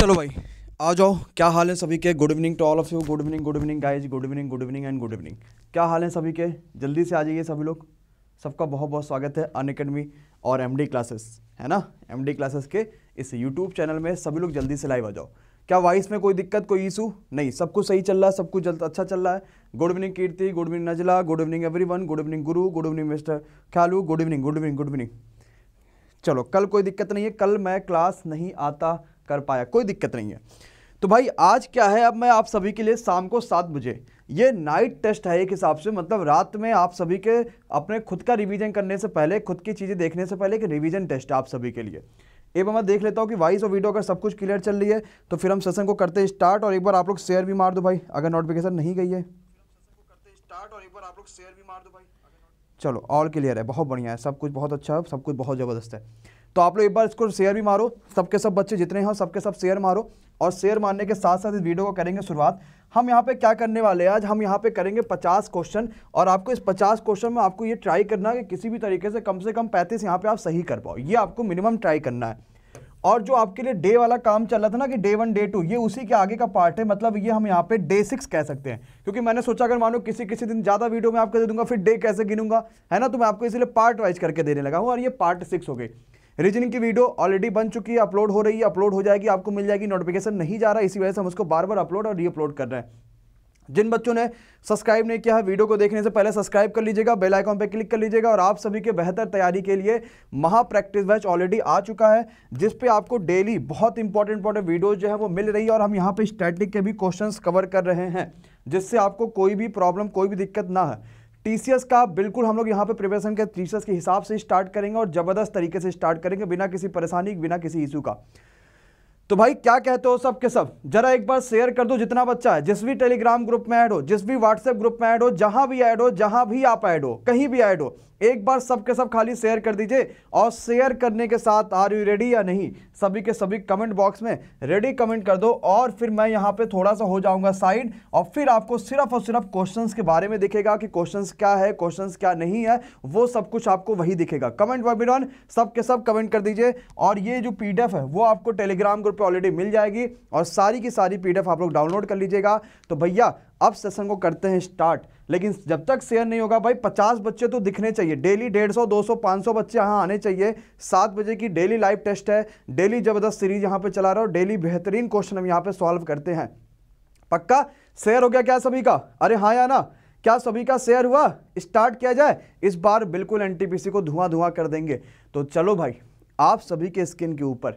चलो भाई आ जाओ क्या हाल है सभी के good evening to all of you good evening good evening guys good evening good evening and good evening क्या हाल है सभी के जल्दी से आ जाइए सभी लोग सबका बहुत बहुत स्वागत है अन अकेडमी और एम क्लासेस है ना एम क्लासेस के इस यूट्यूब चैनल में सभी लोग जल्दी से लाइव आ जाओ क्या वॉइस में कोई दिक्कत कोई इशू नहीं सब कुछ सही चल रहा है सब कुछ जल्द अच्छा चल रहा है good evening Kirti good evening Najla good evening every good evening guru good evening mister Khyalu good evening good evening good evening चलो कल कोई दिक्कत नहीं है कल मैं क्लास नहीं आता कर पाया कोई दिक्कत नहीं है तो भाई आज क्या है अब मैं आप सभी के लिए शाम को सात बजे ये नाइट टेस्ट है एक हिसाब से मतलब रात में आप सभी के अपने खुद का रिवीजन करने से पहले खुद की चीज़ें देखने से पहले एक रिवीजन टेस्ट है आप सभी के लिए एक बार मैं देख लेता हूँ कि वॉइस और वीडियो अगर सब कुछ क्लियर चल रही है तो फिर हम सेशन को करते स्टार्ट और एक बार आप लोग शेयर भी मार दो भाई अगर नोटिफिकेशन नहीं गई है चलो ऑल क्लियर है बहुत बढ़िया है सब कुछ बहुत अच्छा है सब कुछ बहुत ज़बरदस्त है तो आप लोग एक बार इसको शेयर भी मारो सबके सब बच्चे जितने हैं सबके सब शेयर मारो और शेयर मारने के साथ साथ इस वीडियो को करेंगे शुरुआत हम यहाँ पे क्या करने वाले हैं आज हम यहाँ पे करेंगे 50 क्वेश्चन और आपको इस 50 क्वेश्चन में आपको ये ट्राई करना है कि किसी भी तरीके से कम से कम 35 यहाँ पे आप सही कर पाओ ये आपको मिनिमम ट्राई करना है और जो आपके लिए डे वाला काम चल रहा था ना कि डे वन डे टू ये उसी के आगे का पार्ट है मतलब ये हम यहाँ पे डे सिक्स कह सकते हैं क्योंकि मैंने सोचा अगर मानो किसी किसी दिन ज़्यादा वीडियो में आपको दे दूंगा फिर डे कैसे गिनूंगा है ना तो मैं आपको इसलिए पार्ट वाइज करके देने लगा हूँ और ये पार्ट सिक्स हो गई रीजनिंग की वीडियो ऑलरेडी बन चुकी है अपलोड हो रही है अपलोड हो जाएगी आपको मिल जाएगी नोटिफिकेशन नहीं जा रहा है इसी वजह से हम उसको बार बार अपलोड और रीअपलोड कर रहे हैं जिन बच्चों ने सब्सक्राइब नहीं किया है वीडियो को देखने से पहले सब्सक्राइब कर लीजिएगा बेल आइकॉन पर क्लिक कर लीजिएगा और आप सभी के बेहतर तैयारी के लिए महा प्रैक्टिस बैच ऑलरेडी आ चुका है जिस पे आपको डेली बहुत इंपॉर्टेंट इंपॉर्टेंट वीडियोज जो है वो मिल रही है और हम यहाँ पे स्टैटिक के भी क्वेश्चंस कवर कर रहे हैं जिससे आपको कोई भी प्रॉब्लम कोई भी दिक्कत ना है टीसीएस का बिल्कुल हम लोग यहाँ पे प्रिपरेशन के टीसीएस के हिसाब से स्टार्ट करेंगे और ज़बरदस्त तरीके से स्टार्ट करेंगे बिना किसी परेशानी बिना किसी इशू का तो भाई क्या कहते हो सब के सब जरा एक बार शेयर कर दो जितना बच्चा है जिस भी टेलीग्राम ग्रुप में ऐड हो जिस भी व्हाट्सएप ग्रुप में ऐड हो जहां भी ऐड हो जहां भी आप ऐड हो कहीं भी ऐड हो एक बार सबके सब खाली शेयर कर दीजिए और शेयर करने के साथ आर यू रेडी या नहीं सभी के सभी कमेंट बॉक्स में रेडी कमेंट कर दो और फिर मैं यहाँ पे थोड़ा सा हो जाऊँगा साइड और फिर आपको सिर्फ और सिर्फ क्वेश्चन के बारे में दिखेगा कि क्वेश्चन क्या है क्वेश्चन क्या नहीं है वो सब कुछ आपको वही दिखेगा कमेंट वेबिनॉन सब के सब कमेंट कर दीजिए और ये जो पी है वो आपको टेलीग्राम ग्रुप पर ऑलरेडी मिल जाएगी और सारी की सारी पी आप लोग डाउनलोड कर लीजिएगा तो भैया अब सेशन को करते हैं स्टार्ट लेकिन जब तक शेयर नहीं होगा भाई पचास बच्चे तो दिखने चाहिए डेली डेढ़ सौ दो सौ पाँच सौ बच्चे यहाँ आने चाहिए सात बजे की डेली लाइव टेस्ट है डेली ज़बरदस्त सीरीज यहाँ पे चला रहा हो डेली बेहतरीन क्वेश्चन हम यहाँ पे सॉल्व करते हैं पक्का शेयर हो गया क्या सभी का अरे हाँ या ना क्या सभी का शेयर हुआ स्टार्ट किया जाए इस बार बिल्कुल एन को धुआं धुआं कर देंगे तो चलो भाई आप सभी के स्किन के ऊपर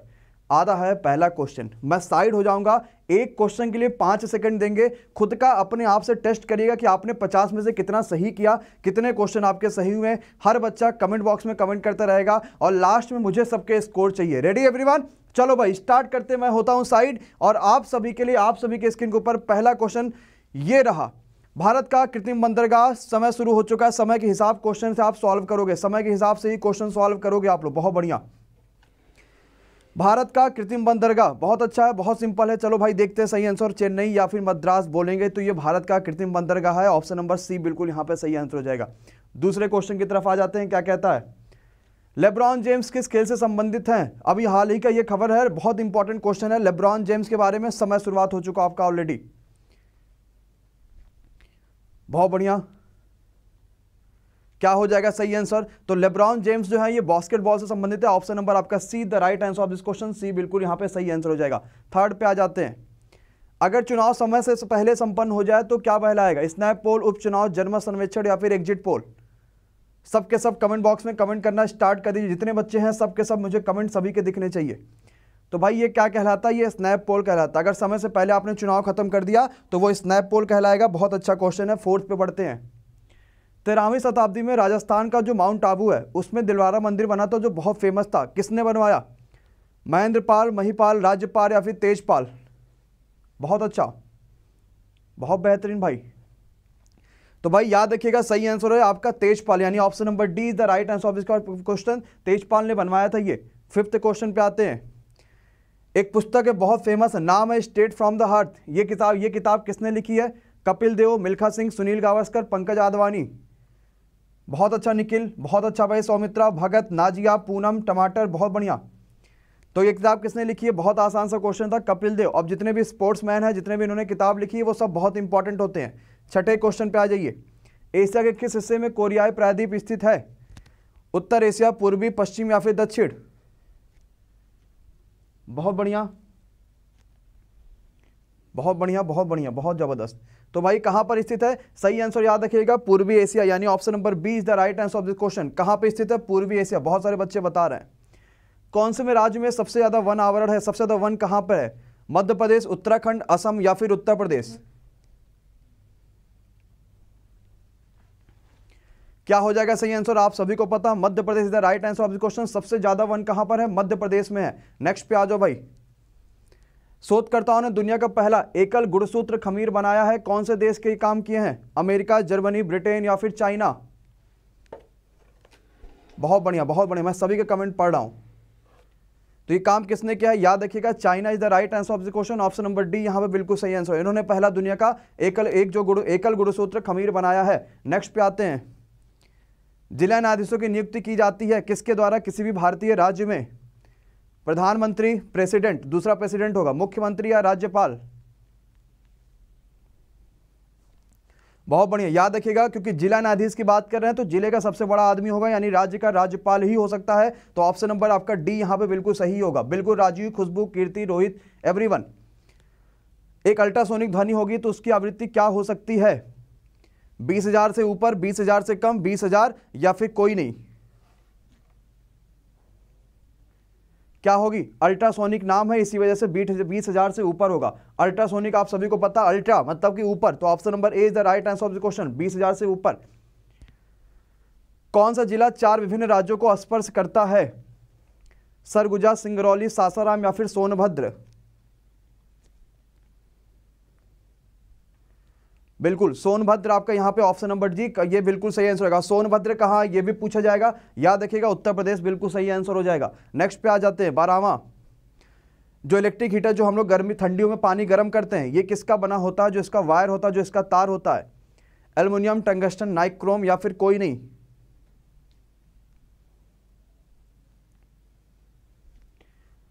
आधा है पहला क्वेश्चन मैं साइड हो जाऊंगा एक क्वेश्चन के लिए पांच सेकंड देंगे खुद का अपने आप से टेस्ट करिएगा कि आपने पचास में से कितना सही किया कितने क्वेश्चन आपके सही हुए हर बच्चा कमेंट बॉक्स में कमेंट करता रहेगा और लास्ट में मुझे सबके स्कोर चाहिए रेडी एवरीवन चलो भाई स्टार्ट करते मैं होता हूँ साइड और आप सभी के लिए आप सभी के स्क्रीन के ऊपर पहला क्वेश्चन ये रहा भारत का कृत्रिम बंदरगाह समय शुरू हो चुका है समय के हिसाब क्वेश्चन से आप सॉल्व करोगे समय के हिसाब से ही क्वेश्चन सॉल्व करोगे आप लोग बहुत बढ़िया भारत का कृत्रिम बंदरगाह बहुत अच्छा है बहुत सिंपल है चलो भाई देखते हैं सही आंसर चेन्नई या फिर मद्रास बोलेंगे तो ये भारत का कृत्रिम बंदरगाह है ऑप्शन नंबर सी बिल्कुल यहाँ पे सही आंसर हो जाएगा दूसरे क्वेश्चन की तरफ आ जाते हैं क्या कहता है लेब्रॉन जेम्स किस खेल से संबंधित हैं अभी हाल ही का ये खबर है बहुत इंपॉर्टेंट क्वेश्चन है लेब्रॉन जेम्स के बारे में समय शुरुआत हो चुका आपका ऑलरेडी बहुत बढ़िया क्या हो जाएगा सही आंसर तो लेब्रॉन जेम्स जो है ये बास्केटबॉल से संबंधित है ऑप्शन नंबर आपका C the right answer of this question C बिल्कुल यहां पे सही आंसर हो जाएगा थर्ड पे आ जाते हैं अगर चुनाव समय से पहले संपन्न हो जाए तो क्या कहलाएगा स्नैप पोल उपचुनाव जन्म सर्वेक्षण या फिर एग्जिट पोल सबके सब कमेंट बॉक्स में कमेंट करना स्टार्ट कर दीजिए जितने बच्चे हैं सबके सब मुझे कमेंट सभी के दिखने चाहिए तो भाई ये क्या कहलाता है ये स्नैप पोल कहलाता है अगर समय से पहले आपने चुनाव खत्म कर दिया तो वो स्नैप पोल कहलाएगा बहुत अच्छा क्वेश्चन है फोर्थ पे पढ़ते हैं तेरहवीं शताब्दी में राजस्थान का जो माउंट आबू है उसमें दिलवारा मंदिर बना था तो जो बहुत फेमस था किसने बनवाया महेंद्रपाल महीपाल राज्यपाल या फिर तेजपाल बहुत अच्छा बहुत बेहतरीन भाई तो भाई याद रखिएगा सही आंसर है आपका तेजपाल यानी option number D is the right answer of इसका क्वेश्चन तेजपाल ने बनवाया था ये फिफ्थ क्वेश्चन पे आते हैं एक पुस्तक है बहुत फेमस नाम है स्टेट फ्रॉम द हार्ट ये किताब ये किताब किसने लिखी है कपिल देव मिल्खा सिंह सुनील गावस्कर पंकज आदवानी बहुत अच्छा निखिल बहुत अच्छा भाई सौमित्रा भगत नाजिया पूनम टमाटर बहुत बढ़िया तो ये किताब किसने लिखी है बहुत आसान सा क्वेश्चन था कपिल देव अब जितने भी स्पोर्ट्समैन हैं जितने भी इन्होंने किताब लिखी है वो सब बहुत इंपॉर्टेंट होते हैं छठे क्वेश्चन पे आ जाइए एशिया के किस हिस्से में कोरियाई प्रायद्वीप स्थित है उत्तर एशिया पूर्वी पश्चिम या फिर दक्षिण बहुत बढ़िया बहुत बढ़िया बहुत बढ़िया बहुत ज़बरदस्त तो भाई कहां पर स्थित है सही आंसर याद रखिएगा पूर्वी एशिया यानी option number B is the right answer of this question कहां पर स्थित है पूर्वी एशिया बहुत सारे बच्चे बता रहे हैं कौन से में राज्य में सबसे ज्यादा वन आवरण है सबसे ज्यादा वन कहां पर है मध्य प्रदेश उत्तराखंड असम या फिर उत्तर प्रदेश क्या हो जाएगा सही आंसर आप सभी को पता Madhya Pradesh is the right answer of the question सबसे ज्यादा वन कहां पर है मध्य प्रदेश में है नेक्स्ट पे आ जाओ भाई शोधकर्ताओं ने दुनिया का पहला एकल गुणसूत्र खमीर बनाया है कौन से देश के काम किए हैं अमेरिका जर्मनी ब्रिटेन या फिर चाइना बहुत बढ़िया बहुत बढ़िया मैं सभी के कमेंट पढ़ रहा हूं तो ये काम किसने किया है याद रखिएगा China is the right answer of the question option number D यहां पे बिल्कुल सही आंसर इन्होंने पहला दुनिया का एकल एक जो गुड़ एकल गुड़सूत्र खमीर बनाया है नेक्स्ट पे आते हैं जिला न्यायाधीशों की नियुक्ति की जाती है किसके द्वारा किसी भी भारतीय राज्य में प्रधानमंत्री प्रेसिडेंट दूसरा प्रेसिडेंट होगा मुख्यमंत्री या राज्यपाल बहुत बढ़िया याद रखिएगा क्योंकि जिला न्यायाधीश की बात कर रहे हैं तो जिले का सबसे बड़ा आदमी होगा यानी राज्य का राज्यपाल ही हो सकता है तो ऑप्शन नंबर आपका डी यहां पे बिल्कुल सही होगा बिल्कुल राजीव खुशबू कीर्ति रोहित एवरीवन एक अल्ट्रासोनिक ध्वनि होगी तो उसकी आवृत्ति क्या हो सकती है बीस हजार से ऊपर बीस हजार से कम बीस हजार या फिर कोई नहीं क्या होगी अल्ट्रासोनिक नाम है इसी वजह से बीट बीस हज़ार से ऊपर होगा अल्ट्रासोनिक आप सभी को पता अल्ट्रा मतलब कि ऊपर तो option number A is the right answer of the question बीस हज़ार से ऊपर कौन सा जिला चार विभिन्न राज्यों को स्पर्श करता है सरगुजा सिंगरौली सासाराम या फिर सोनभद्र बिल्कुल सोनभद्र आपका यहाँ पे ऑप्शन नंबर जी ये बिल्कुल सही आंसर होगा सोनभद्र कहाँ ये भी पूछा जाएगा याद रखिएगा उत्तर प्रदेश बिल्कुल सही आंसर हो जाएगा नेक्स्ट पे आ जाते हैं बारहवा जो इलेक्ट्रिक हीटर जो हम लोग गर्मी ठंडियों में पानी गर्म करते हैं ये किसका बना होता है जो इसका वायर होता है जो इसका तार होता है एलुमिनियम टंगस्टन नाइक्रोम या फिर कोई नहीं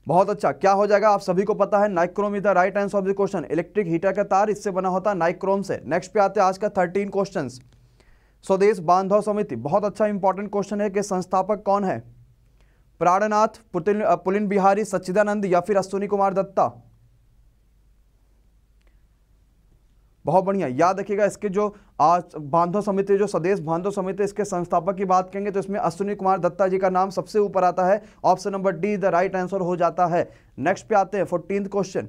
बहुत अच्छा क्या हो जाएगा आप सभी को पता है nichrome is the right answer of the question electric heater का तार इससे बना होता है नाइक्रोम से नेक्स्ट पे आते हैं आज का थर्टीन क्वेश्चन स्वदेश बांधव समिति बहुत अच्छा इंपॉर्टेंट क्वेश्चन है कि संस्थापक कौन है प्राणनाथ पुतिन पुलिन बिहारी सच्चिदानंद या फिर अश्विनी कुमार दत्ता बहुत बढ़िया याद रखिएगा इसके जो आज बांधव समिति जो स्वदेश बांधव समिति इसके संस्थापक की बात करेंगे तो इसमें अश्विनी कुमार दत्ता जी का नाम सबसे ऊपर आता है option number D the right answer हो जाता है नेक्स्ट पे आते हैं फोर्टीन क्वेश्चन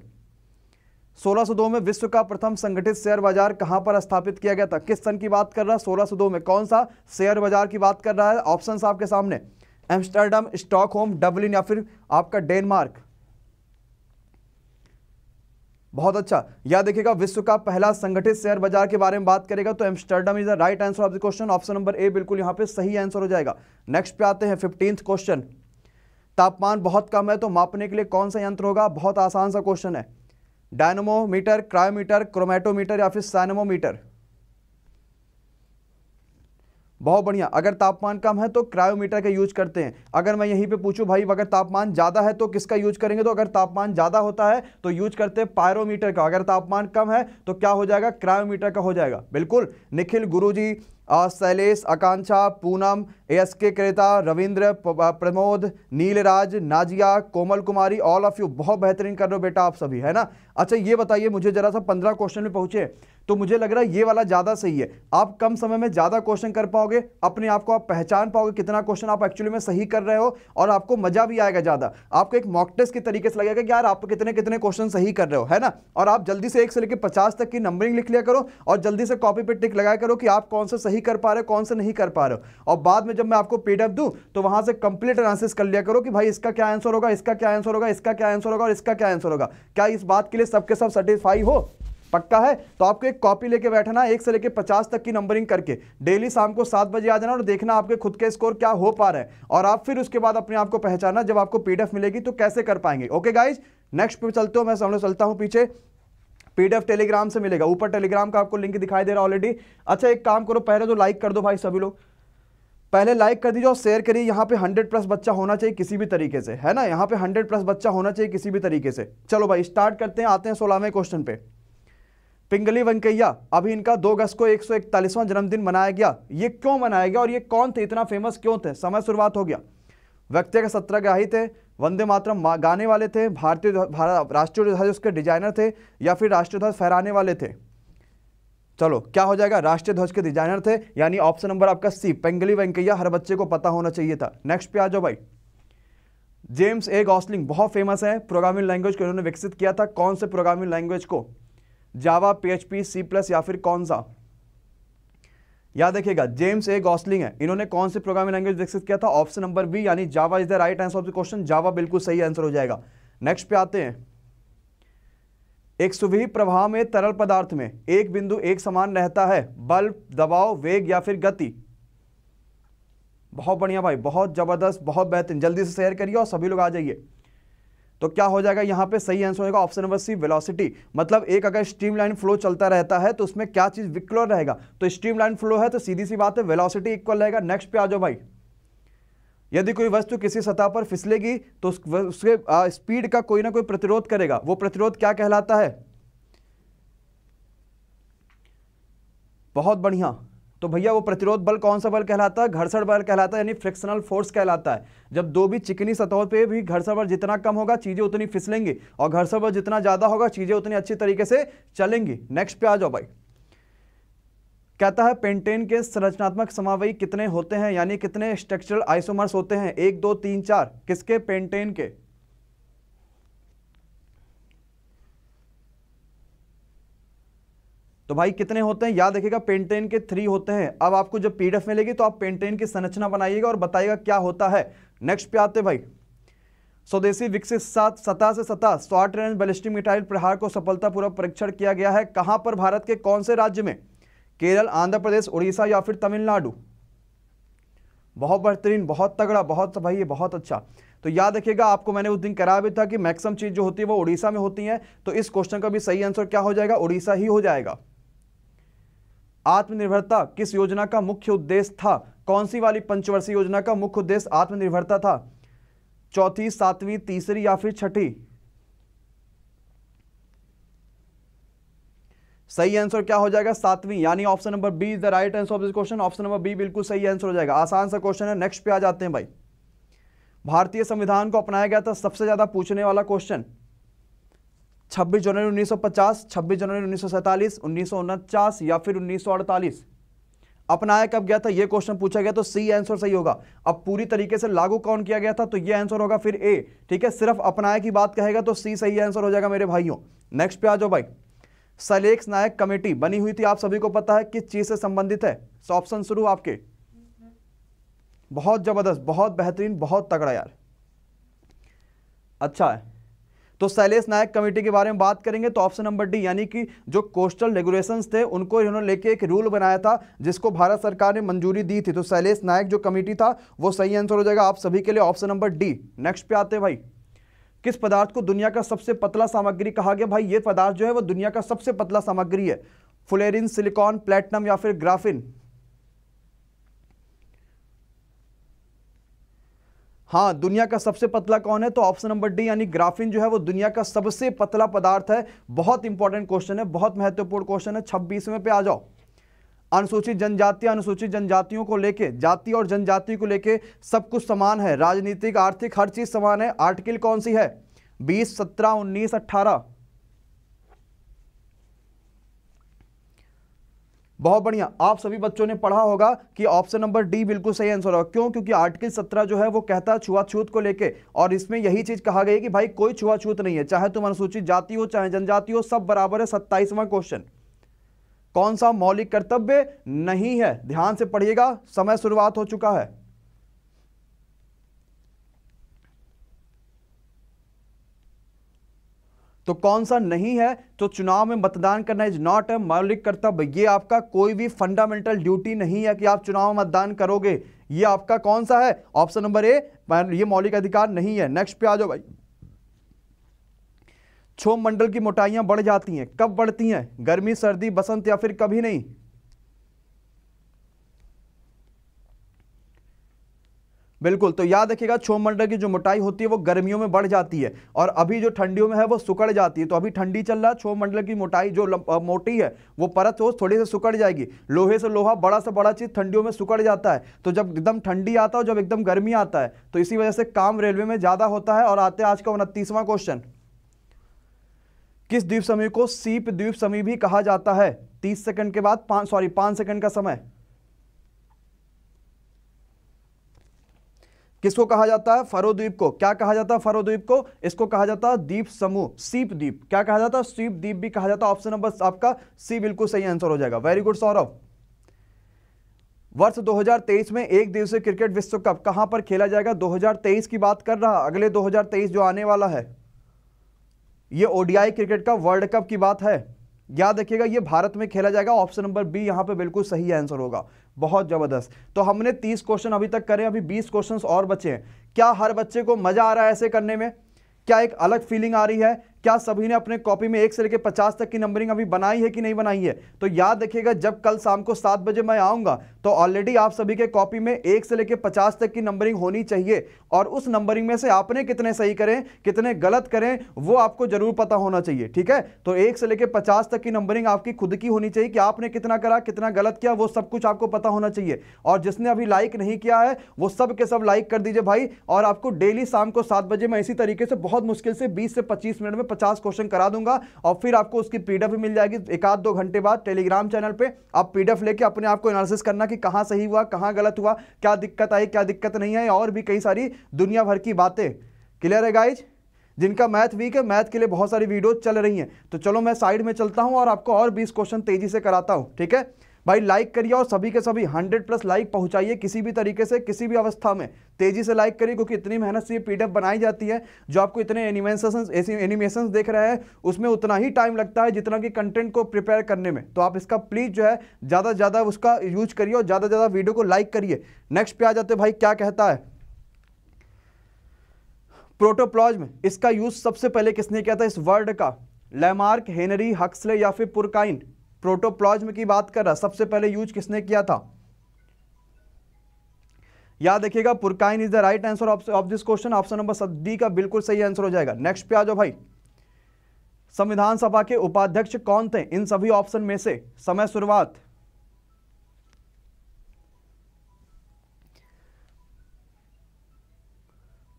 1602 में विश्व का प्रथम संगठित शेयर बाजार कहां पर स्थापित किया गया था किस सन की बात कर रहा है 1602 में कौन सा शेयर बाजार की बात कर रहा है ऑप्शन आपके सामने एम्स्टरडम स्टॉकहोम डब्लिन या फिर आपका डेनमार्क बहुत अच्छा या देखिएगा विश्व का पहला संगठित शेयर बाजार के बारे में बात करेगा तो Amsterdam is the right answer of the question option number A बिल्कुल यहाँ पे सही आंसर हो जाएगा नेक्स्ट पे आते हैं फिफ्टींथ क्वेश्चन तापमान बहुत कम है तो मापने के लिए कौन सा यंत्र होगा बहुत आसान सा क्वेश्चन है डायनोमोमीटर क्रायोमीटर क्रोमेटोमीटर या फिर साइनमोमीटर बहुत बढ़िया अगर तापमान कम है तो क्रायोमीटर का यूज करते हैं अगर मैं यहीं पे पूछूं भाई अगर तापमान ज़्यादा है तो किसका यूज करेंगे तो अगर तापमान ज़्यादा होता है तो यूज करते हैं पायरोमीटर का अगर तापमान कम है तो क्या हो जाएगा क्रायोमीटर का हो जाएगा बिल्कुल निखिल गुरु जी शैलेश आकांक्षा पूनम एस के क्रेता Ravindra Pramod Neelraj Naziya Komal Kumari all of you बहुत बेहतरीन कर रहे हो बेटा आप सभी है ना अच्छा ये बताइए मुझे जरा सा पंद्रह क्वेश्चन में पहुंचे तो मुझे लग रहा है ये वाला ज़्यादा सही है आप कम समय में ज़्यादा क्वेश्चन कर पाओगे अपने आप को आप पहचान पाओगे कितना क्वेश्चन आप एक्चुअली में सही कर रहे हो और आपको मज़ा भी आएगा ज़्यादा आपको एक मॉक टेस्ट के तरीके से लगेगा कि यार आप कितने कितने क्वेश्चन सही कर रहे हो है ना और आप जल्दी से एक से लेकर पचास तक की नंबरिंग लिख लिया करो और जल्दी से कॉपी पे टिक लगाया करो कि आप कौन सा सही कर पा रहे हो कौन सा नहीं कर पा रहे हो और बाद में जब मैं आपको पीडीएफ दूँ तो वहाँ से कंप्लीट एनालिसिस कर लिया करो कि भाई इसका क्या आंसर होगा इसका क्या आंसर होगा इसका क्या आंसर होगा और इसका क्या आंसर होगा क्या इस बात के लिए सबके सब सेटिस्फाई हो पक्का है तो आपको एक कॉपी लेके बैठना एक से लेके पचास तक की नंबरिंग करके डेली शाम को सात बजे आ जाना और देखना आपके खुद के स्कोर क्या हो पा रहे हैं और आप फिर उसके बाद अपने आप को जब आपको पीडीएफ मिलेगी तो कैसे कर पाएंगे ओके गाइज नेक्स्ट पे चलते हो मैं समझ चलता हूँ पीछे पीडीएफ टेलीग्राम से मिलेगा ऊपर टेलीग्राम का आपको लिंक दिखाई दे रहा है ऑलरेडी अच्छा एक काम करो पहले तो लाइक कर दो भाई सभी लोग पहले लाइक कर दीजिए और शेयर करिए यहाँ पे 100 प्लस बच्चा होना चाहिए किसी भी तरीके से है ना यहाँ पे 100 प्लस बच्चा होना चाहिए किसी भी तरीके से चलो भाई स्टार्ट करते हैं आते हैं सोलहवें क्वेश्चन पे पिंगली वेंकैया अभी इनका दो अगस्त को एक सौ जन्मदिन मनाया गया ये क्यों मनाया गया और ये कौन थे इतना फेमस क्यों थे समय शुरुआत हो गया व्यक्तिगत सत्रग्राही थे वंदे मातरम गाने वाले थे भारतीय राष्ट्रीय ध्वज उसके डिजाइनर थे या फिर राष्ट्रीय ध्वज फहराने वाले थे चलो क्या हो जाएगा राष्ट्रीय ध्वज के डिजाइनर थे यानी ऑप्शन नंबर आपका सी पेंगली वेंकैया हर बच्चे को पता होना चाहिए था नेक्स्ट पे आ जाओ भाई जेम्स ए गॉसलिंग बहुत फेमस है प्रोग्रामिंग लैंग्वेज को इन्होंने विकसित किया था कौन से प्रोग्रामिंग लैंग्वेज को जावा पीएचपी सी प्लस या फिर कौन सा याद देखिएगा जेम्स ए गॉसलिंग है इन्होंने कौन से प्रोग्रामिंग लैंग्वेज विकसित किया था ऑप्शन नंबर बी यानी Java is the right answer of the question Java बिल्कुल सही आंसर हो जाएगा नेक्स्ट पे आते हैं एक सुविही प्रभाव में तरल पदार्थ में एक बिंदु एक समान रहता है बल दबाव वेग या फिर गति बहुत बढ़िया भाई बहुत जबरदस्त बहुत बेहतरीन जल्दी से शेयर करिए और सभी लोग आ जाइए तो क्या हो जाएगा यहाँ पे सही आंसर होगा ऑप्शन नंबर सी वेलोसिटी मतलब एक अगर स्ट्रीमलाइन फ्लो चलता रहता है तो उसमें क्या चीज विक्लोर रहेगा तो स्ट्रीमलाइन फ्लो है तो सीधी सी बात है वेलोसिटी इक्वल रहेगा नेक्स्ट पे आ जाओ भाई यदि कोई वस्तु किसी सतह पर फिसलेगी तो उसके स्पीड का कोई ना कोई प्रतिरोध करेगा वो प्रतिरोध क्या कहलाता है बहुत बढ़िया तो भैया वो प्रतिरोध बल कौन सा बल कहलाता है घर्षण बल कहलाता है यानी फ्रिक्शनल फोर्स कहलाता है जब दो भी चिकनी सतहों पे भी घर्षण बल जितना कम होगा चीज़ें उतनी फिसलेंगी और घर्षण बल जितना ज़्यादा होगा चीज़ें उतनी अच्छी तरीके से चलेंगी नेक्स्ट पे आ जाओ भाई कहता है पेंटेन के संरचनात्मक समावयी कितने होते हैं यानी कितने स्ट्रक्चरल आइसोमर्स होते हैं एक दो तीन चार किसके पेंटेन के तो भाई कितने होते हैं याद रखिएगा पेंटेन के थ्री होते हैं अब आपको जब पीडीएफ मिलेगी तो आप पेंटेन की संरचना बनाइएगा और बताइएगा क्या होता है नेक्स्ट पे आते भाई स्वदेशी विकसित सात सतह से सतह शॉर्ट रेंज बैलिस्टिक मिटाइल प्रहार को सफलतापूर्वक परीक्षण किया गया है कहां पर भारत के कौन से राज्य में केरल आंध्र प्रदेश उड़ीसा या फिर तमिलनाडु बहुत बेहतरीन बहुत तगड़ा बहुत भाई ये बहुत अच्छा तो याद रखिएगा आपको मैंने उस दिन करा भी था कि मैक्सिमम चीज़ जो होती है वो उड़ीसा में होती है तो इस क्वेश्चन का भी सही आंसर क्या हो जाएगा उड़ीसा ही हो जाएगा आत्मनिर्भरता किस योजना का मुख्य उद्देश्य था कौन सी वाली पंचवर्षीय योजना का मुख्य उद्देश्य आत्मनिर्भरता था चौथी सातवीं तीसरी या फिर छठी सही आंसर क्या हो जाएगा सातवीं यानी option number B is the right answer of this question option number B बिल्कुल सही आंसर हो जाएगा आसान सा क्वेश्चन है नेक्स्ट पे आ जाते हैं भाई भारतीय संविधान को अपनाया गया था सबसे ज्यादा पूछने वाला क्वेश्चन 26 जनवरी 1950, 26 जनवरी उन्नीस सौ उन्नीस या फिर 1948 अपनाया कब गया था यह क्वेश्चन पूछा गया तो सी आंसर सही होगा अब पूरी तरीके से लागू कौन किया गया था तो यह आंसर होगा फिर ए ठीक है सिर्फ अपनाया की बात कहेगा तो सी सही आंसर हो जाएगा मेरे भाइयों नेक्स्ट पे आ जाओ भाई सलेक्स नायक कमेटी बनी हुई थी आप सभी को पता है किस चीज से संबंधित है ऑप्शन शुरू आपके बहुत जबरदस्त बहुत बेहतरीन बहुत तगड़ा यार अच्छा है तो शैलेश नायक कमेटी के बारे में बात करेंगे तो ऑप्शन नंबर डी यानी कि जो कोस्टल रेगुलेशन थे उनको इन्होंने लेके एक रूल बनाया था जिसको भारत सरकार ने मंजूरी दी थी तो शैलेश नायक जो कमेटी था वो सही आंसर हो जाएगा आप सभी के लिए ऑप्शन नंबर डी नेक्स्ट पे आते हैं भाई किस पदार्थ को दुनिया का सबसे पतला सामग्री कहा गया भाई ये पदार्थ जो है वो दुनिया का सबसे पतला सामग्री है फुलेरिन सिलिकॉन प्लेटिनम या फिर ग्राफिन हाँ दुनिया का सबसे पतला कौन है तो ऑप्शन नंबर डी यानी ग्राफिन जो है वो दुनिया का सबसे पतला पदार्थ है बहुत इंपॉर्टेंट क्वेश्चन है बहुत महत्वपूर्ण क्वेश्चन है छब्बीसवें पे आ जाओ अनुसूचित जनजाति अनुसूचित जनजातियों को लेके जाति और जनजाति को लेके सब कुछ समान है राजनीतिक आर्थिक हर चीज समान है आर्टिकल कौन सी है बीस सत्रह उन्नीस अट्ठारह बहुत बढ़िया आप सभी बच्चों ने पढ़ा होगा कि ऑप्शन नंबर डी बिल्कुल सही आंसर होगा क्यों क्योंकि आर्टिकल सत्रह जो है वो कहता है छुआछूत को लेके और इसमें यही चीज कहा गई कि भाई कोई छुआछूत नहीं है चाहे तुम अनुसूचित जाति हो चाहे जनजाति हो सब बराबर है सत्ताईसवां क्वेश्चन कौन सा मौलिक कर्तव्य नहीं है ध्यान से पढ़िएगा समय शुरुआत हो चुका है तो कौन सा नहीं है तो चुनाव में मतदान करना इज नॉट अ मौलिक कर्तव्य ये आपका कोई भी फंडामेंटल ड्यूटी नहीं है कि आप चुनाव में मतदान करोगे ये आपका कौन सा है ऑप्शन नंबर ए ये मौलिक अधिकार नहीं है नेक्स्ट पे आ जाओ भाई छो मंडल की मोटाइयां बढ़ जाती हैं कब बढ़ती हैं गर्मी सर्दी बसंत या फिर कभी नहीं बिल्कुल तो याद रखिएगा छोमंडल की जो मोटाई होती है वो गर्मियों में बढ़ जाती है और अभी जो ठंडियों में है वो सुकड़ जाती है तो अभी ठंडी चल रहा है छोमंडल की मोटाई जो मोटी है वो परत हो थोड़ी से सुकड़ जाएगी लोहे से लोहा बड़ा से बड़ा चीज़ ठंडियों में सुकड़ जाता है तो जब एकदम ठंडी आता है जब एकदम गर्मी आता है तो इसी वजह से काम रेलवे में ज़्यादा होता है और आते हैं आज का उनतीसवां क्वेश्चन किस द्वीप समूह को सीप द्वीप समूह भी कहा जाता है तीस सेकंड के बाद सॉरी पांच सेकंड का समय किसको कहा जाता है फरोद्वीप को क्या कहा जाता है फरोद्वीप को इसको कहा जाता है द्वीप समूह सीप द्वीप क्या कहा जाता है सीप द्वीप भी कहा जाता है ऑप्शन नंबर आपका सी बिल्कुल सही आंसर हो जाएगा वेरी गुड सौरभ वर्ष 2023 में एक दिवसीय क्रिकेट विश्व कप कहां पर खेला जाएगा 2023 की बात कर रहा अगले 2023 जो आने वाला है यह ओडीआई क्रिकेट का वर्ल्ड कप की बात है याद रखिएगा यह भारत में खेला जाएगा ऑप्शन नंबर बी यहां पे बिल्कुल सही आंसर होगा बहुत ज़बरदस्त तो हमने तीस क्वेश्चन अभी तक करे अभी बीस क्वेश्चन और बचे हैं क्या हर बच्चे को मज़ा आ रहा है ऐसे करने में क्या एक अलग फीलिंग आ रही है क्या सभी ने अपने कॉपी में एक से लेकर पचास तक की नंबरिंग अभी बनाई है कि नहीं बनाई है तो याद रखिएगा जब कल शाम को सात बजे मैं आऊँगा तो ऑलरेडी आप सभी के कॉपी में एक से लेकर पचास तक की नंबरिंग होनी चाहिए और उस नंबरिंग में से आपने कितने सही करें कितने गलत करें वो आपको जरूर पता होना चाहिए ठीक है तो एक से लेकर पचास तक की नंबरिंग आपकी खुद की होनी चाहिए कि आपने कितना करा कितना गलत किया वो सब कुछ आपको पता होना चाहिए और जिसने अभी लाइक नहीं किया है वो सब के सब लाइक कर दीजिए भाई और आपको डेली शाम को सात बजे मैं इसी तरीके से बहुत मुश्किल से बीस से पच्चीस मिनट में पचास क्वेश्चन करा दूंगा और फिर आपको उसकी पीडीएफ भी मिल जाएगी एक आध दो घंटे बाद टेलीग्राम चैनल पे आप पीडीएफ लेके अपने आप को एनालिसिस करना कि कहाँ सही हुआ कहाँ गलत हुआ क्या दिक्कत आई क्या दिक्कत नहीं आई और भी कई सारी दुनिया भर की बातें क्लियर है गाइज जिनका मैथ वीक है मैथ के लिए बहुत सारी वीडियो चल रही हैं तो चलो मैं साइड में चलता हूँ और आपको और बीस क्वेश्चन तेजी से कराता हूँ ठीक है भाई लाइक करिए और सभी के सभी 100 प्लस लाइक पहुंचाइए किसी भी तरीके से किसी भी अवस्था में तेजी से लाइक करिए क्योंकि इतनी मेहनत से ये पीडीएफ बनाई जाती है जो आपको इतने एनिमेशन एनिमेशन देख रहे हैं उसमें उतना ही टाइम लगता है जितना कि कंटेंट को प्रिपेयर करने में तो आप इसका प्लीज़ जो है ज़्यादा से ज़्यादा उसका यूज करिए और ज़्यादा से ज़्यादा वीडियो को लाइक करिए नेक्स्ट पे आ जाते भाई क्या कहता है प्रोटोप्लॉज में इसका यूज सबसे पहले किसने किया था इस वर्ड का लेमार्क हेनरी हक्सले या फिर पुरकाइन प्रोटोप्लाज्म की बात कर रहा सबसे पहले यूज किसने किया था याद देखिएगा Purkinje is the right answer of this question option number D का बिल्कुल सही आंसर हो जाएगा नेक्स्ट पे आ जाओ भाई संविधान सभा के उपाध्यक्ष कौन थे इन सभी ऑप्शन में से समय शुरुआत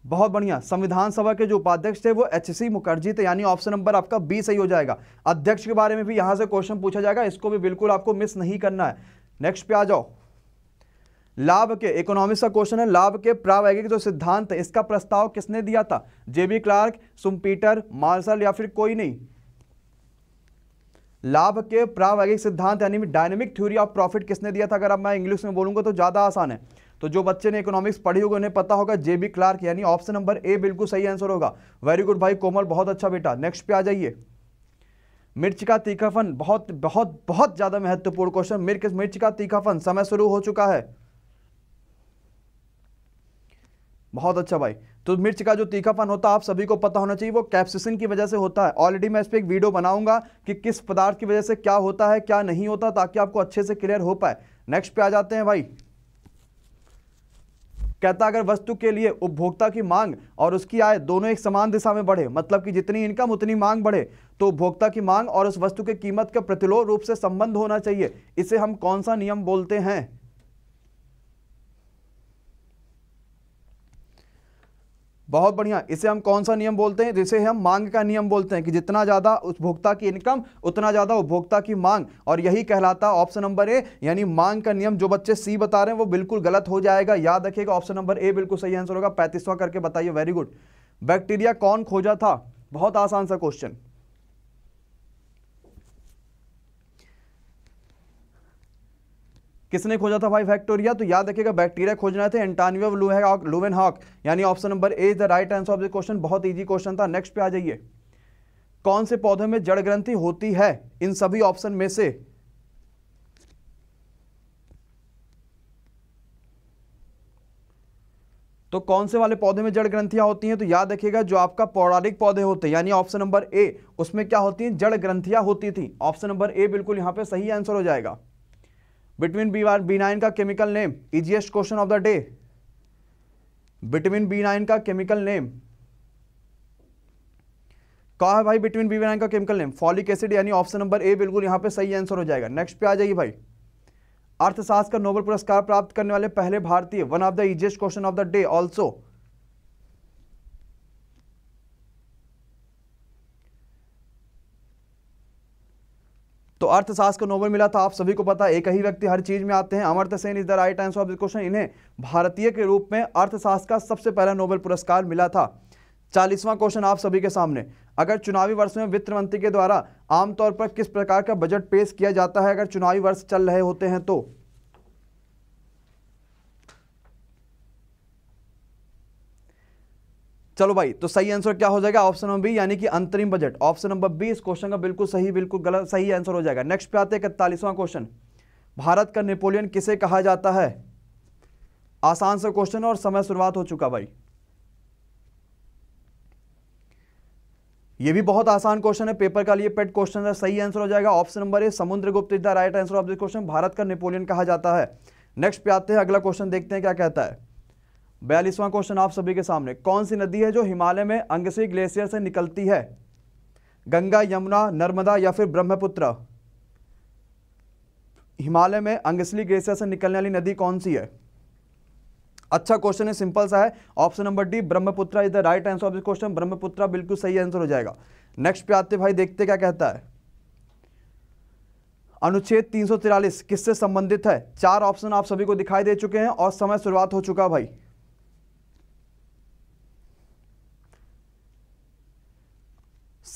बहुत बढ़िया संविधान सभा के जो उपाध्यक्ष थे वो एच सी मुखर्जी थे यानी ऑप्शन नंबर आपका बी सही हो जाएगा अध्यक्ष के बारे में भी यहां से क्वेश्चन पूछा जाएगा इसको भी बिल्कुल आपको मिस नहीं करना है नेक्स्ट पे आ जाओ लाभ के इकोनॉमिक्स का क्वेश्चन है लाभ के प्रावैगिक जो सिद्धांत है इसका प्रस्ताव किसने दिया था जेबी क्लार्क सुमपीटर मार्शल या फिर कोई नहीं लाभ के प्रावैगिक सिद्धांत यानी डायनेमिक थ्योरी ऑफ प्रॉफिट किसने दिया था अगर अब मैं इंग्लिश में बोलूंगा तो ज़्यादा आसान है तो जो बच्चे ने इकोनॉमिक्स पढ़ी होगी उन्हें पता होगा जे बी क्लार्क यानी ऑप्शन नंबर ए बिल्कुल सही आंसर होगा वेरी गुड भाई कोमल बहुत अच्छा बेटा नेक्स्ट पे आ जाइए मिर्च का तीखाफन बहुत बहुत बहुत ज़्यादा महत्वपूर्ण क्वेश्चन मिर्च मिर्च का तीखाफन समय शुरू हो चुका है बहुत अच्छा भाई तो मिर्च का जो तीखापन होता है आप सभी को पता होना चाहिए वो कैप्सिसिन की वजह से होता है ऑलरेडी मैं इस पर एक वीडियो बनाऊंगा कि किस पदार्थ की वजह से क्या होता है क्या नहीं होता ताकि आपको अच्छे से क्लियर हो पाए नेक्स्ट पे आ जाते हैं भाई कहता अगर वस्तु के लिए उपभोक्ता की मांग और उसकी आय दोनों एक समान दिशा में बढ़े मतलब कि जितनी इनकम उतनी मांग बढ़े तो उपभोक्ता की मांग और उस वस्तु की कीमत का प्रतिलोह रूप से संबंध होना चाहिए इसे हम कौन सा नियम बोलते हैं बहुत बढ़िया इसे हम कौन सा नियम बोलते हैं जिसे हम मांग का नियम बोलते हैं कि जितना ज़्यादा उपभोक्ता की इनकम उतना ज़्यादा उपभोक्ता की मांग और यही कहलाता है ऑप्शन नंबर ए यानी मांग का नियम जो बच्चे सी बता रहे हैं वो बिल्कुल गलत हो जाएगा याद रखिएगा ऑप्शन नंबर ए बिल्कुल सही आंसर होगा पैंतीसवा करके बताइए वेरी गुड बैक्टीरिया कौन खोजा था बहुत आसान सा क्वेश्चन किसने खोजा था भाई फैक्टोरिया तो याद रखिएगा बैक्टीरिया खोजना थे एंटानियो लुवेन हॉक यानी option number A is the right answer of the question बहुत ईजी क्वेश्चन था नेक्स्ट पे आ जाइए कौन से पौधे में जड़ ग्रंथि होती है इन सभी ऑप्शन में से तो कौन से वाले पौधे में जड़ ग्रंथियां होती हैं तो याद रखिएगा जो आपका पौराणिक पौधे होते हैं यानी ऑप्शन नंबर ए उसमें क्या होती हैं जड़ ग्रंथियां होती थी ऑप्शन नंबर ए बिल्कुल यहां पे सही आंसर हो जाएगा between B one B nine का chemical name easiest question of the day between B nine का केमिकल नेम कहा है भाई बिटवीन बी नाइन का केमिकल नेम फॉलिक एसिड यानी ऑप्शन नंबर ए बिल्कुल यहां पे सही आंसर हो जाएगा नेक्स्ट पे आ जाइए भाई अर्थशास्त्र का नोबल पुरस्कार प्राप्त करने वाले पहले भारतीय one of the easiest question of the day also तो अर्थशास्त्र का नोबल मिला था आप सभी को पता है एक ही व्यक्ति हर चीज़ में आते हैं Amartya Sen is the right answer of the question इन्हें भारतीय के रूप में अर्थशास्त्र का सबसे पहला नोबल पुरस्कार मिला था चालीसवां क्वेश्चन आप सभी के सामने अगर चुनावी वर्ष में वित्त मंत्री के द्वारा आमतौर पर किस प्रकार का बजट पेश किया जाता है अगर चुनावी वर्ष चल रहे होते हैं तो चलो भाई तो सही आंसर क्या हो जाएगा ऑप्शन नंबर बी यानी कि अंतरिम बजट ऑप्शन नंबर बी इस क्वेश्चन का बिल्कुल सही बिल्कुल गलत सही आंसर हो जाएगा नेक्स्ट पे आते हैं इकतालीसवां क्वेश्चन भारत का नेपोलियन किसे कहा जाता है आसान सा क्वेश्चन और समय शुरुआत हो चुका भाई ये भी बहुत आसान क्वेश्चन है पेपर का लिए पेट क्वेश्चन है सही आंसर हो जाएगा option number A Samudra Gupta is the right answer of this question Bharat का नेपोलियन कहा जाता है नेक्स्ट पे आते हैं अगला क्वेश्चन देखते हैं क्या कहता है बयालीसवां क्वेश्चन आप सभी के सामने कौन सी नदी है जो हिमालय में अंगसी ग्लेशियर से निकलती है गंगा यमुना नर्मदा या फिर ब्रह्मपुत्र हिमालय में अंगसली ग्लेशियर से निकलने वाली नदी कौन सी है अच्छा क्वेश्चन है सिंपल सा है option number D Brahmaputra is the right answer of this question Brahmaputra बिल्कुल सही आंसर हो जाएगा नेक्स्ट पे आते भाई देखते क्या कहता है अनुच्छेद 343 किससे संबंधित है चार ऑप्शन आप सभी को दिखाई दे चुके हैं और समय शुरुआत हो चुका भाई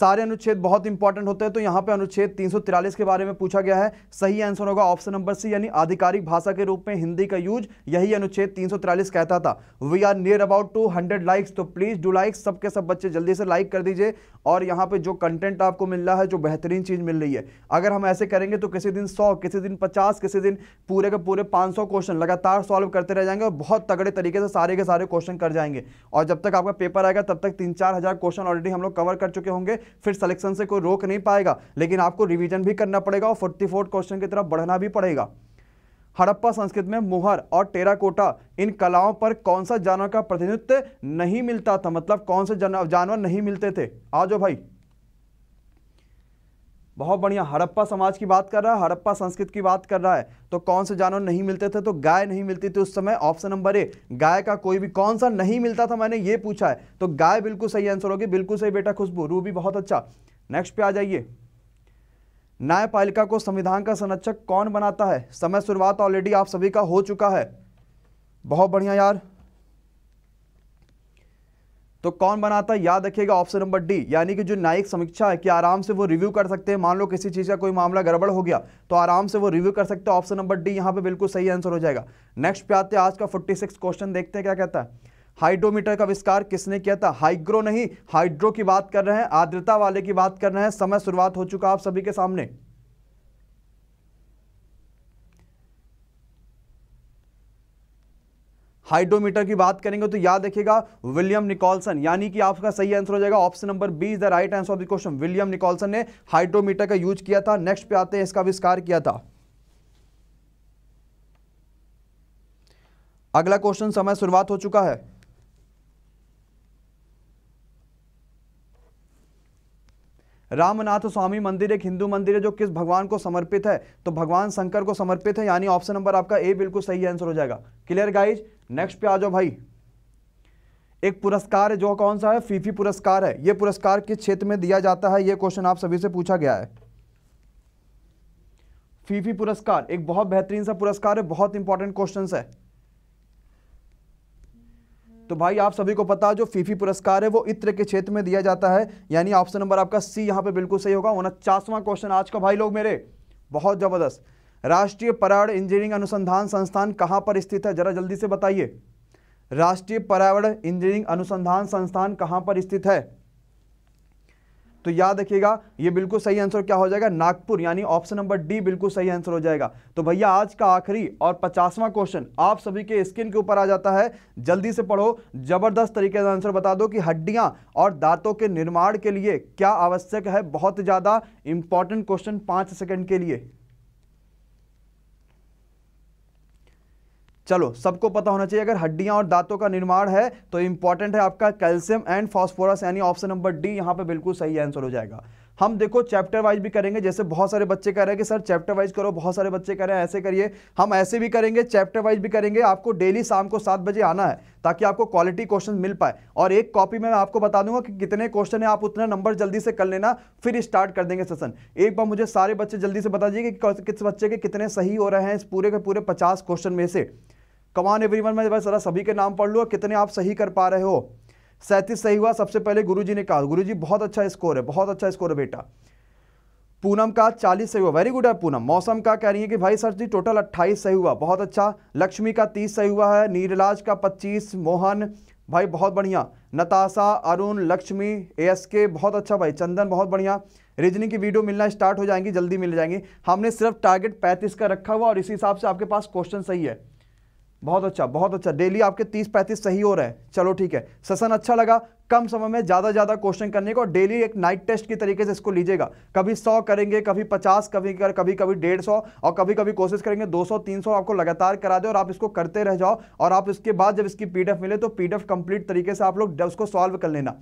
सारे अनुच्छेद बहुत इंपॉर्टेंट होते हैं तो यहाँ पे अनुच्छेद 343 के बारे में पूछा गया है सही आंसर होगा ऑप्शन नंबर सी यानी आधिकारिक भाषा के रूप में हिंदी का यूज यही अनुच्छेद 343 कहता था we are near about two hundred likes तो प्लीज डू लाइक्स सबके सब बच्चे जल्दी से लाइक कर दीजिए और यहाँ पे जो कंटेंट आपको मिल रहा है जो बेहतरीन चीज मिल रही है अगर हम ऐसे करेंगे तो किसी दिन सौ किसी दिन पचास किसी दिन पूरे के पूरे पाँच क्वेश्चन लगातार सॉल्व करते रह जाएंगे और बहुत तगड़े तरीके से सारे के सारे क्वेश्चन कर जाएंगे और जब तक आपका पेपर आएगा तब तक तीन चार हजार क्वेश्चन ऑलरेडी हम लोग कवर कर चुके होंगे फिर सिलेक्शन से कोई रोक नहीं पाएगा लेकिन आपको रिविजन भी करना पड़ेगा और फोर्टी क्वेश्चन की तरफ बढ़ना भी पड़ेगा हड़प्पा संस्कृत में मुहर और टेराकोटा इन कलाओं पर कौन सा जानवर का प्रतिनिधित्व नहीं मिलता था मतलब कौन से जानवर नहीं मिलते थे आ जाओ भाई बहुत बढ़िया हड़प्पा समाज की बात कर रहा है हड़प्पा संस्कृत की बात कर रहा है तो कौन से जानवर नहीं मिलते थे तो गाय नहीं मिलती थी उस समय ऑप्शन नंबर ए गाय का कोई भी कौन सा नहीं मिलता था मैंने ये पूछा है तो गाय बिल्कुल सही आंसर होगी बिल्कुल सही बेटा खुशबू रू भी बहुत अच्छा नेक्स्ट पे आ जाइए न्यायपालिका को संविधान का संरक्षक कौन बनाता है समय शुरुआत ऑलरेडी आप सभी का हो चुका है बहुत बढ़िया यार तो कौन बनाता है याद रखिएगा ऑप्शन नंबर डी यानी कि जो न्यायिक समीक्षा है कि आराम से वो रिव्यू कर सकते हैं मान लो किसी चीज़ का कोई मामला गड़बड़ हो गया तो आराम से वो रिव्यू कर सकते हैं ऑप्शन नंबर डी यहां पे बिल्कुल सही आंसर हो जाएगा नेक्स्ट पे आते हैं आज का 46 क्वेश्चन देखते हैं क्या कहता है हाइड्रोमीटर का विस्कार किसने किया था हाइग्रो नहीं हाइड्रो की बात कर रहे हैं आर्द्रता वाले की बात कर रहे हैं समय शुरुआत हो चुका आप सभी के सामने हाइड्रोमीटर की बात करेंगे तो याद रखिएगा विलियम निकोलसन यानी कि आपका सही आंसर हो जाएगा option number B is the right answer of the question William Nicholson ने हाइड्रोमीटर का यूज किया था नेक्स्ट पे आते हैं इसका आविष्कार किया था अगला क्वेश्चन समय शुरुआत हो चुका है रामनाथ स्वामी मंदिर एक हिंदू मंदिर है जो किस भगवान को समर्पित है तो भगवान शंकर को समर्पित है यानी ऑप्शन नंबर आपका ए बिल्कुल सही आंसर हो जाएगा क्लियर गाइज नेक्स्ट पे आ जाओ भाई एक पुरस्कार है जो कौन सा है फीफी पुरस्कार है यह पुरस्कार किस क्षेत्र में दिया जाता है यह क्वेश्चन आप सभी से पूछा गया है फीफी पुरस्कार एक बहुत बेहतरीन सा पुरस्कार है बहुत इंपॉर्टेंट क्वेश्चन है तो भाई आप सभी को पता जो फीफी पुरस्कार है वो इत्र के क्षेत्र में दिया जाता है यानी ऑप्शन नंबर आपका सी यहां पे बिल्कुल सही होगा उनचासवां क्वेश्चन आज का भाई लोग मेरे बहुत ज़बरदस्त राष्ट्रीय पर्यावरण इंजीनियरिंग अनुसंधान संस्थान कहां पर स्थित है जरा जल्दी से बताइए राष्ट्रीय पर्यावरण इंजीनियरिंग अनुसंधान संस्थान कहां पर स्थित है तो याद रखिएगा ये बिल्कुल सही आंसर क्या हो जाएगा नागपुर यानी ऑप्शन नंबर डी बिल्कुल सही आंसर हो जाएगा तो भैया आज का आखिरी और पचासवां क्वेश्चन आप सभी के स्किन के ऊपर आ जाता है जल्दी से पढ़ो जबरदस्त तरीके से आंसर बता दो कि हड्डियां और दांतों के निर्माण के लिए क्या आवश्यक है बहुत ज़्यादा इंपॉर्टेंट क्वेश्चन पाँच सेकेंड के लिए चलो सबको पता होना चाहिए अगर हड्डियां और दांतों का निर्माण है तो इंपॉर्टेंट है आपका कैल्शियम एंड फॉस्फोरस यानी ऑप्शन नंबर डी यहाँ पे बिल्कुल सही आंसर हो जाएगा हम देखो चैप्टर वाइज भी करेंगे जैसे बहुत सारे बच्चे कह रहे हैं कि सर चैप्टर वाइज करो बहुत सारे बच्चे कह रहे हैं ऐसे करिए हम ऐसे भी करेंगे चैप्टर वाइज भी करेंगे आपको डेली शाम को सात बजे आना है ताकि आपको क्वालिटी क्वेश्चन मिल पाए और एक कॉपी में मैं आपको बता दूंगा कि कितने क्वेश्चन है आप उतना नंबर जल्दी से कर लेना फिर स्टार्ट कर देंगे सेशन एक बार मुझे सारे बच्चे जल्दी से बता दीजिए कि किस बच्चे के कितने सही हो रहे हैं इस पूरे के पूरे पचास क्वेश्चन में से कमान वन में भाई सारा सभी के नाम पढ़ लो कितने आप सही कर पा रहे हो सैंतीस सही हुआ सबसे पहले गुरुजी ने कहा गुरुजी बहुत अच्छा स्कोर है बहुत अच्छा स्कोर है बेटा पूनम का चालीस सही हुआ वेरी गुड है पूनम मौसम का कह रही है कि भाई सर जी टोटल अट्ठाईस सही हुआ बहुत अच्छा लक्ष्मी का तीस सही हुआ है नीरलाज का पच्चीस मोहन भाई बहुत बढ़िया नताशा अरुण लक्ष्मी एस के बहुत अच्छा भाई चंदन बहुत बढ़िया रीजनिंग की वीडियो मिलना स्टार्ट हो जाएंगी जल्दी मिल जाएंगी हमने सिर्फ टारगेट पैंतीस का रखा हुआ और इसी हिसाब से आपके पास क्वेश्चन सही है बहुत अच्छा बहुत अच्छा डेली आपके तीस पैंतीस सही हो रहे हैं चलो ठीक है सेशन अच्छा लगा कम समय में ज़्यादा ज़्यादा क्वेश्चन करने को डेली एक नाइट टेस्ट के तरीके से इसको लीजिएगा कभी सौ करेंगे कभी पचास कभी कर कभी कभी डेढ़ सौ और कभी कभी कोशिश करेंगे दो सौ तीन सौ आपको लगातार करा दे और आप इसको करते रह जाओ और आप इसके बाद जब इसकी पी मिले तो पी कंप्लीट तरीके से आप लोग उसको सॉल्व कर लेना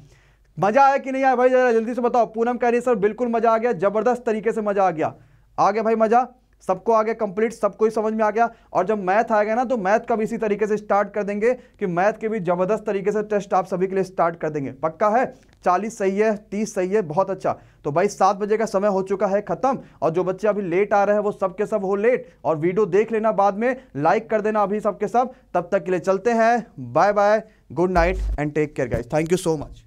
मज़ा आया कि नहीं आया भाई ज़रा जल्दी से बताओ पूनम कह रही सर बिल्कुल मज़ा आ गया ज़बरदस्त तरीके से मज़ा आ गया आ गया भाई मज़ा सबको आ गया कंप्लीट सबको ही समझ में आ गया और जब मैथ आ गया ना तो मैथ का भी इसी तरीके से स्टार्ट कर देंगे कि मैथ के भी जबरदस्त तरीके से टेस्ट आप सभी के लिए स्टार्ट कर देंगे पक्का है चालीस सही है तीस सही है बहुत अच्छा तो भाई सात बजे का समय हो चुका है खत्म और जो बच्चे अभी लेट आ रहे हैं वो सबके सब हो लेट और वीडियो देख लेना बाद में लाइक कर देना अभी सबके सब तब तक के लिए चलते हैं bye bye good night and take care guys thank you so much